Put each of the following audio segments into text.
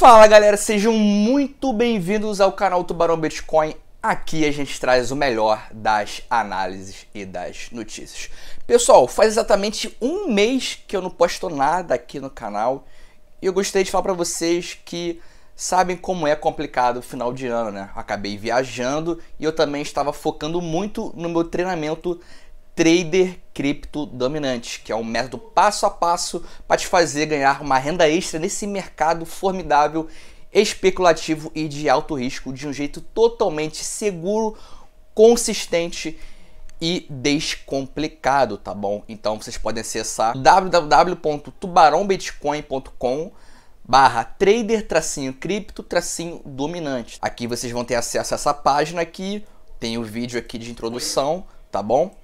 Fala galera, sejam muito bem-vindos ao canal Tubarão Bitcoin. Aqui a gente traz o melhor das análises e das notícias. Pessoal, faz exatamente um mês que eu não posto nada aqui no canal e eu gostaria de falar para vocês que sabem como é complicado o final de ano, né? Acabei viajando e eu também estava focando muito no meu treinamento trader cripto dominante, que é um método passo a passo para te fazer ganhar uma renda extra nesse mercado formidável, especulativo e de alto risco de um jeito totalmente seguro, consistente e descomplicado, tá bom? Então vocês podem acessar www.tubarãobitcoin.com barra trader tracinho cripto tracinho dominante. Aqui vocês vão ter acesso a essa página aqui, tem o vídeo aqui de introdução, tá bom?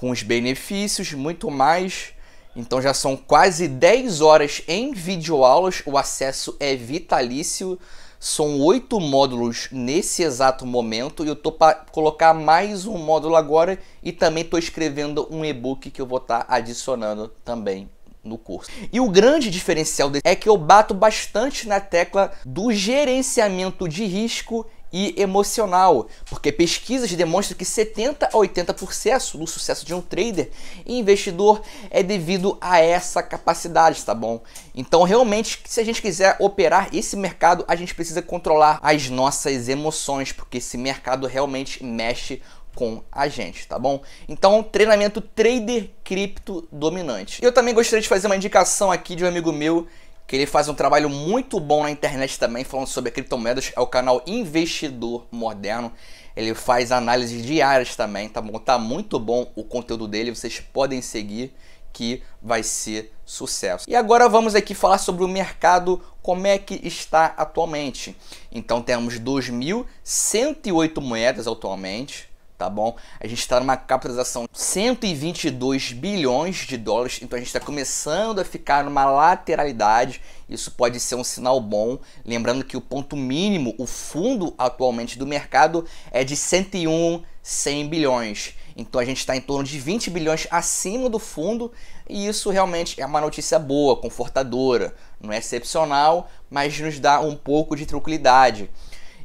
com os benefícios, muito mais. Então já são quase 10 horas em videoaulas, o acesso é vitalício. São oito módulos nesse exato momento e eu tô para colocar mais um módulo agora e também estou escrevendo um e-book que eu vou estar tá adicionando também no curso. E o grande diferencial é que eu bato bastante na tecla do gerenciamento de risco e emocional, porque pesquisas demonstram que 70 a 80% do sucesso de um trader e investidor é devido a essa capacidade, tá bom? Então, realmente, se a gente quiser operar esse mercado, a gente precisa controlar as nossas emoções, porque esse mercado realmente mexe com a gente, tá bom? Então, treinamento trader cripto dominante. Eu também gostaria de fazer uma indicação aqui de um amigo meu que ele faz um trabalho muito bom na internet também, falando sobre criptomoedas. É o canal Investidor Moderno. Ele faz análises diárias também, tá bom? Tá muito bom o conteúdo dele, vocês podem seguir que vai ser sucesso. E agora vamos aqui falar sobre o mercado, como é que está atualmente. Então temos 2.108 moedas atualmente, tá bom? A gente está numa capitalização de 122 bilhões de dólares, então a gente está começando a ficar numa lateralidade. Isso pode ser um sinal bom. Lembrando que o ponto mínimo, o fundo atualmente do mercado é de 101, 100 bilhões. Então a gente está em torno de 20 bilhões acima do fundo e isso realmente é uma notícia boa, confortadora. Não é excepcional, mas nos dá um pouco de tranquilidade.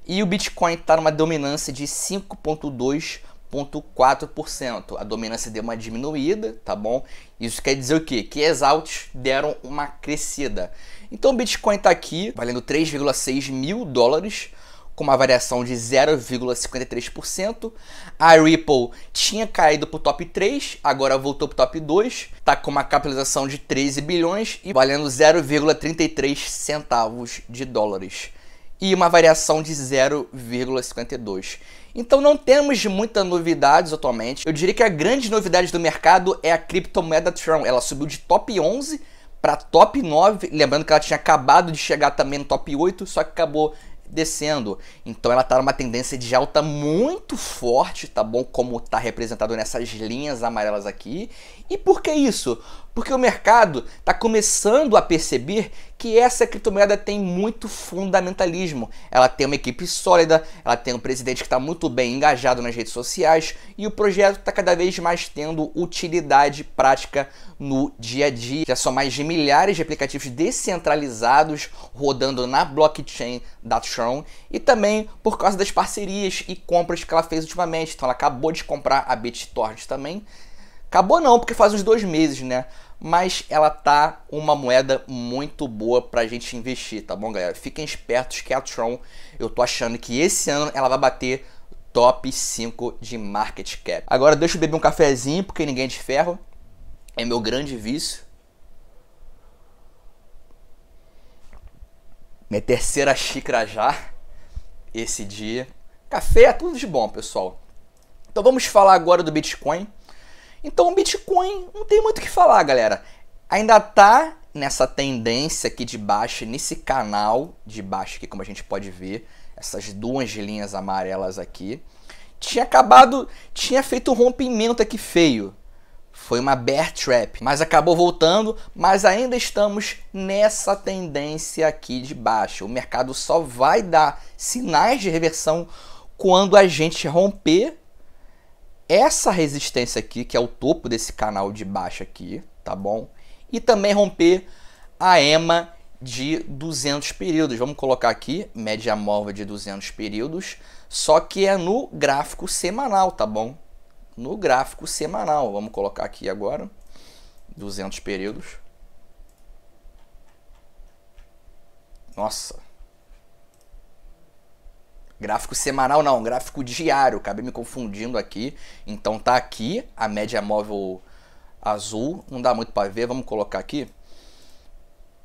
E o Bitcoin está numa dominância de 5,2,4%. A dominância deu uma diminuída, tá bom? Isso quer dizer o quê? Que as altas deram uma crescida. Então o Bitcoin está aqui valendo 3,6 mil dólares com uma variação de 0,53%. A Ripple tinha caído para o top 3, agora voltou para o top 2, está com uma capitalização de 13 bilhões e valendo 0,33 centavos de dólares e uma variação de 0,52. Então não temos muitas novidades atualmente. Eu diria que a grande novidade do mercado é a criptomoeda Tron. Ela subiu de top 11 para top 9, lembrando que ela tinha acabado de chegar também no top 8, só que acabou descendo. Então ela está numa tendência de alta muito forte, tá bom? Como está representado nessas linhas amarelas aqui. E por que isso? Porque o mercado está começando a perceber que essa criptomoeda tem muito fundamentalismo. Ela tem uma equipe sólida, ela tem um presidente que está muito bem engajado nas redes sociais e o projeto está cada vez mais tendo utilidade prática no dia a dia. Já são mais de milhares de aplicativos descentralizados rodando na blockchain da Tron e também por causa das parcerias e compras que ela fez ultimamente. Então ela acabou de comprar a BitTorrent também. Acabou não, porque faz uns dois meses, né? Mas ela tá uma moeda muito boa pra gente investir, tá bom, galera? Fiquem espertos que a Tron, eu tô achando que esse ano ela vai bater top 5 de market cap. Agora deixa eu beber um cafezinho, porque ninguém é de ferro. É meu grande vício. Minha terceira xícara já esse dia. Café é tudo de bom, pessoal. Então vamos falar agora do Bitcoin. Então o Bitcoin não tem muito o que falar, galera. Ainda tá nessa tendência aqui de baixo, nesse canal de baixo aqui, como a gente pode ver, essas duas linhas amarelas aqui. Tinha acabado, tinha feito um rompimento aqui feio. Foi uma bear trap, mas acabou voltando, mas ainda estamos nessa tendência aqui de baixo. O mercado só vai dar sinais de reversão quando a gente romper essa resistência aqui, que é o topo desse canal de baixo aqui, tá bom? E também romper a EMA de 200 períodos. Vamos colocar aqui, média móvel de 200 períodos, só que é no gráfico semanal, tá bom? No gráfico semanal. Vamos colocar aqui agora, 200 períodos. Nossa, Gráfico semanal não, gráfico diário. Acabei me confundindo aqui. Então tá aqui a média móvel azul. Não dá muito para ver. Vamos colocar aqui.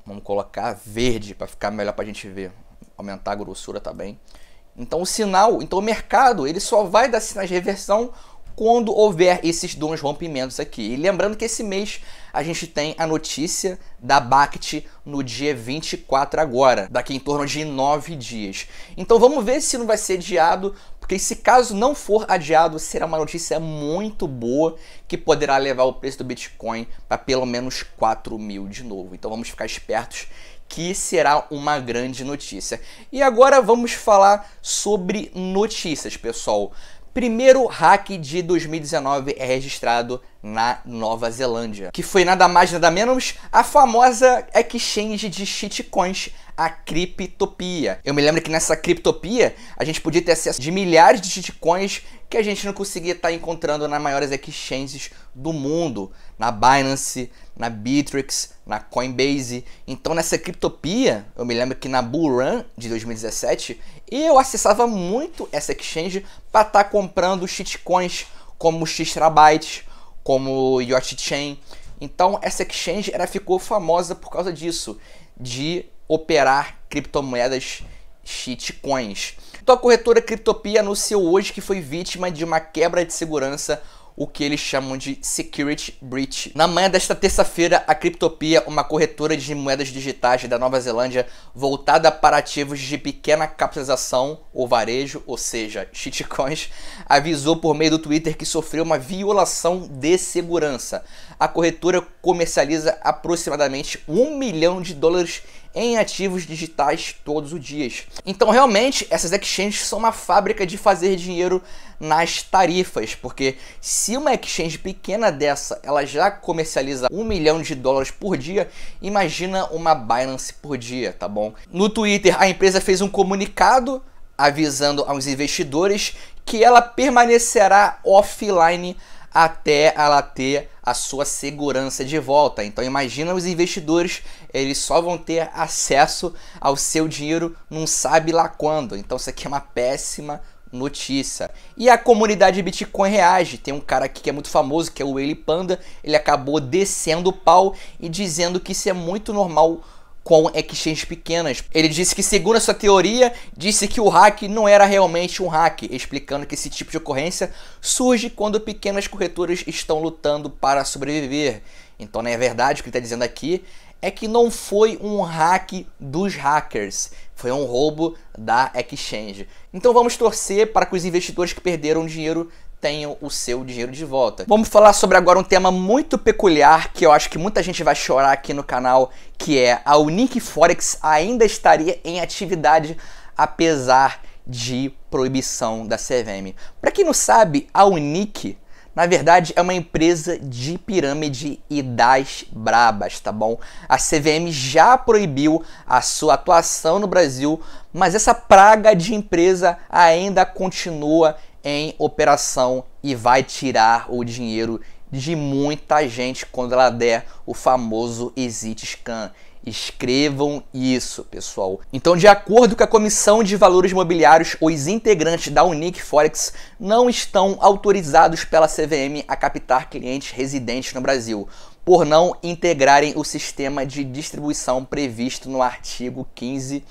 Vamos colocar verde para ficar melhor para a gente ver. Aumentar a grossura também. Tá então o sinal, então o mercado, ele só vai dar sinais de reversão quando houver esses dois rompimentos aqui. E lembrando que esse mês a gente tem a notícia da BACT no dia 24 agora, daqui em torno de 9 dias. Então vamos ver se não vai ser adiado, porque se caso não for adiado, será uma notícia muito boa que poderá levar o preço do Bitcoin para pelo menos 4 mil de novo. Então vamos ficar espertos que será uma grande notícia. E agora vamos falar sobre notícias, pessoal primeiro hack de 2019 é registrado na Nova Zelândia, que foi nada mais nada menos a famosa exchange de shitcoins, a criptopia. Eu me lembro que nessa criptopia a gente podia ter acesso de milhares de shitcoins que a gente não conseguia estar tá encontrando nas maiores exchanges do mundo, na Binance, na Bitrex, na Coinbase. Então nessa criptopia, eu me lembro que na Bull Run de 2017, eu acessava muito essa exchange para estar tá comprando shitcoins como Xtrabyte, como Yacht Chain. Então essa exchange era ficou famosa por causa disso, de operar criptomoedas shitcoins. Então a corretora Cryptopia anunciou hoje que foi vítima de uma quebra de segurança o que eles chamam de security breach. Na manhã desta terça-feira, a Cryptopia, uma corretora de moedas digitais da Nova Zelândia voltada para ativos de pequena capitalização ou varejo, ou seja, shitcoins, avisou por meio do Twitter que sofreu uma violação de segurança. A corretora comercializa aproximadamente um milhão de dólares em ativos digitais todos os dias. Então, realmente, essas exchanges são uma fábrica de fazer dinheiro nas tarifas, porque se uma exchange pequena dessa, ela já comercializa um milhão de dólares por dia, imagina uma Binance por dia, tá bom? No Twitter, a empresa fez um comunicado avisando aos investidores que ela permanecerá offline até ela ter a sua segurança de volta. Então imagina os investidores, eles só vão ter acesso ao seu dinheiro não sabe lá quando. Então isso aqui é uma péssima notícia. E a comunidade Bitcoin reage. Tem um cara aqui que é muito famoso, que é o Eli Panda. Ele acabou descendo o pau e dizendo que isso é muito normal com exchanges pequenas. Ele disse que, segundo a sua teoria, disse que o hack não era realmente um hack, explicando que esse tipo de ocorrência surge quando pequenas corretoras estão lutando para sobreviver. Então, não né, é verdade, o que ele está dizendo aqui é que não foi um hack dos hackers, foi um roubo da exchange. Então vamos torcer para que os investidores que perderam dinheiro tenham o seu dinheiro de volta. Vamos falar sobre agora um tema muito peculiar que eu acho que muita gente vai chorar aqui no canal, que é a Unique Forex ainda estaria em atividade apesar de proibição da CVM. Para quem não sabe, a Unique na verdade, é uma empresa de pirâmide e das brabas, tá bom? A CVM já proibiu a sua atuação no Brasil, mas essa praga de empresa ainda continua em operação e vai tirar o dinheiro de muita gente quando ela der o famoso exit scan. Escrevam isso, pessoal. Então, de acordo com a Comissão de Valores Imobiliários, os integrantes da Unique Forex não estão autorizados pela CVM a captar clientes residentes no Brasil, por não integrarem o sistema de distribuição previsto no artigo 15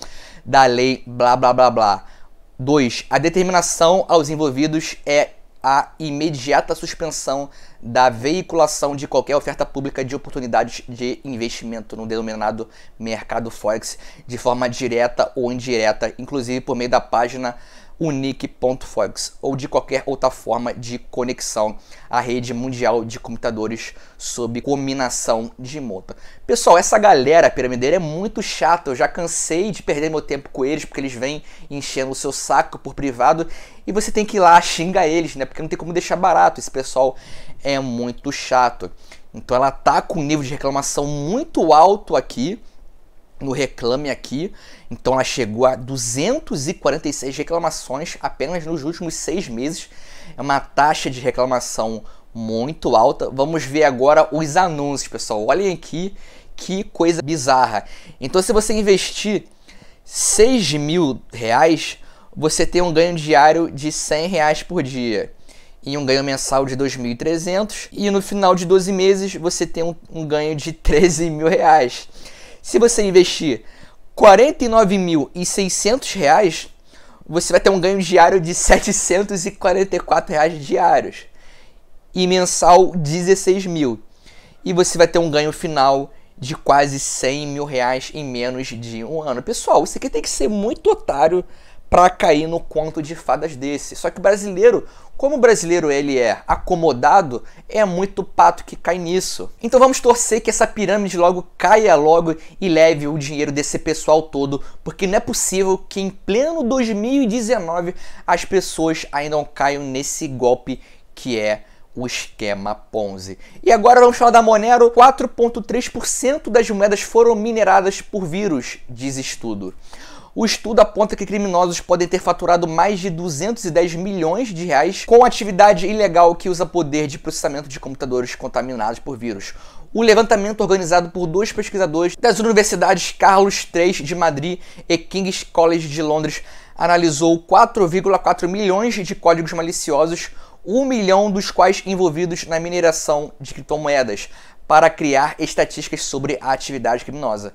da lei blá blá blá blá. 2. A determinação aos envolvidos é a imediata suspensão da veiculação de qualquer oferta pública de oportunidades de investimento no denominado mercado Forex de forma direta ou indireta, inclusive por meio da página nick.fox ou de qualquer outra forma de conexão à rede mundial de computadores sob combinação de multa. Pessoal, essa galera piramideira é muito chata, eu já cansei de perder meu tempo com eles porque eles vêm enchendo o seu saco por privado e você tem que ir lá xingar eles, né? Porque não tem como deixar barato, esse pessoal é muito chato. Então ela tá com um nível de reclamação muito alto aqui no Reclame Aqui. Então ela chegou a 246 reclamações apenas nos últimos seis meses. É uma taxa de reclamação muito alta. Vamos ver agora os anúncios, pessoal. Olhem aqui que coisa bizarra. Então, se você investir 6 mil reais, você tem um ganho diário de 100 reais por dia e um ganho mensal de 2.300 e no final de 12 meses você tem um, um ganho de 13 mil reais. Se você investir R$ 49.600, você vai ter um ganho diário de R$ 744 reais diários e mensal 16 mil. E você vai ter um ganho final de quase 100 mil reais em menos de um ano. Pessoal, isso aqui tem que ser muito otário para cair no conto de fadas desse. Só que o brasileiro, como o brasileiro ele é acomodado, é muito pato que cai nisso. Então vamos torcer que essa pirâmide logo caia logo e leve o dinheiro desse pessoal todo, porque não é possível que em pleno 2019 as pessoas ainda não caiam nesse golpe que é o esquema Ponzi. E agora vamos falar da Monero. 4,3% das moedas foram mineradas por vírus, diz estudo o estudo aponta que criminosos podem ter faturado mais de 210 milhões de reais com atividade ilegal que usa poder de processamento de computadores contaminados por vírus. O levantamento organizado por dois pesquisadores das universidades Carlos III de Madrid e King's College de Londres analisou 4,4 milhões de códigos maliciosos um milhão dos quais envolvidos na mineração de criptomoedas, para criar estatísticas sobre a atividade criminosa.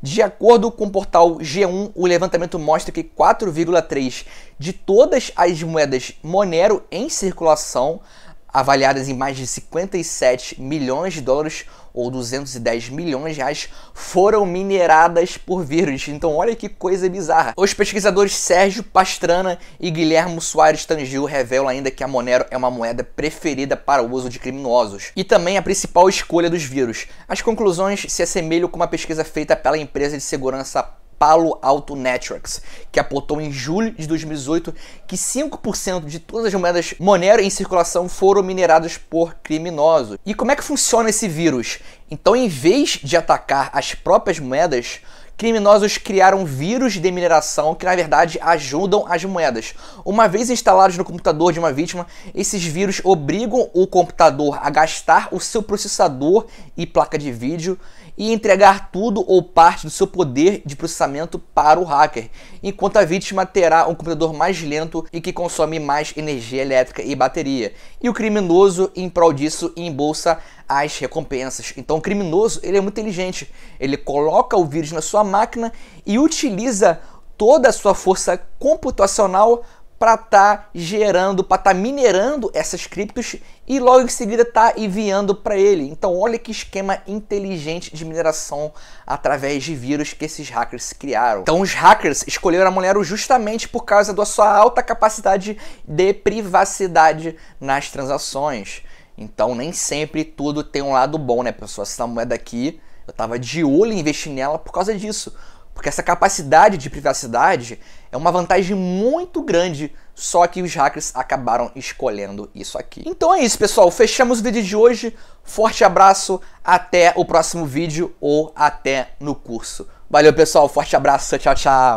De acordo com o portal G1, o levantamento mostra que 4,3 de todas as moedas Monero em circulação, avaliadas em mais de 57 milhões de dólares, ou 210 milhões de reais, foram mineradas por vírus. Então olha que coisa bizarra. Os pesquisadores Sérgio Pastrana e Guilhermo Soares Tangil revelam ainda que a Monero é uma moeda preferida para o uso de criminosos e também a principal escolha dos vírus. As conclusões se assemelham com uma pesquisa feita pela empresa de segurança Palo Alto Networks, que apontou em julho de 2018 que 5% de todas as moedas Monero em circulação foram mineradas por criminosos. E como é que funciona esse vírus? Então, em vez de atacar as próprias moedas, criminosos criaram vírus de mineração que, na verdade, ajudam as moedas. Uma vez instalados no computador de uma vítima, esses vírus obrigam o computador a gastar o seu processador e placa de vídeo e entregar tudo ou parte do seu poder de processamento para o hacker, enquanto a vítima terá um computador mais lento e que consome mais energia elétrica e bateria. E o criminoso, em prol disso, embolsa as recompensas. Então, o criminoso ele é muito inteligente. Ele coloca o vírus na sua máquina e utiliza toda a sua força computacional para estar tá gerando, para estar tá minerando essas criptos e logo em seguida estar tá enviando para ele. Então, olha que esquema inteligente de mineração através de vírus que esses hackers criaram. Então, os hackers escolheram a Monero justamente por causa da sua alta capacidade de privacidade nas transações. Então, nem sempre tudo tem um lado bom, né, pessoal? Essa moeda aqui, eu tava de olho em investir nela por causa disso porque essa capacidade de privacidade é uma vantagem muito grande, só que os hackers acabaram escolhendo isso aqui. Então é isso, pessoal. Fechamos o vídeo de hoje. Forte abraço, até o próximo vídeo ou até no curso. Valeu, pessoal. Forte abraço. Tchau, tchau.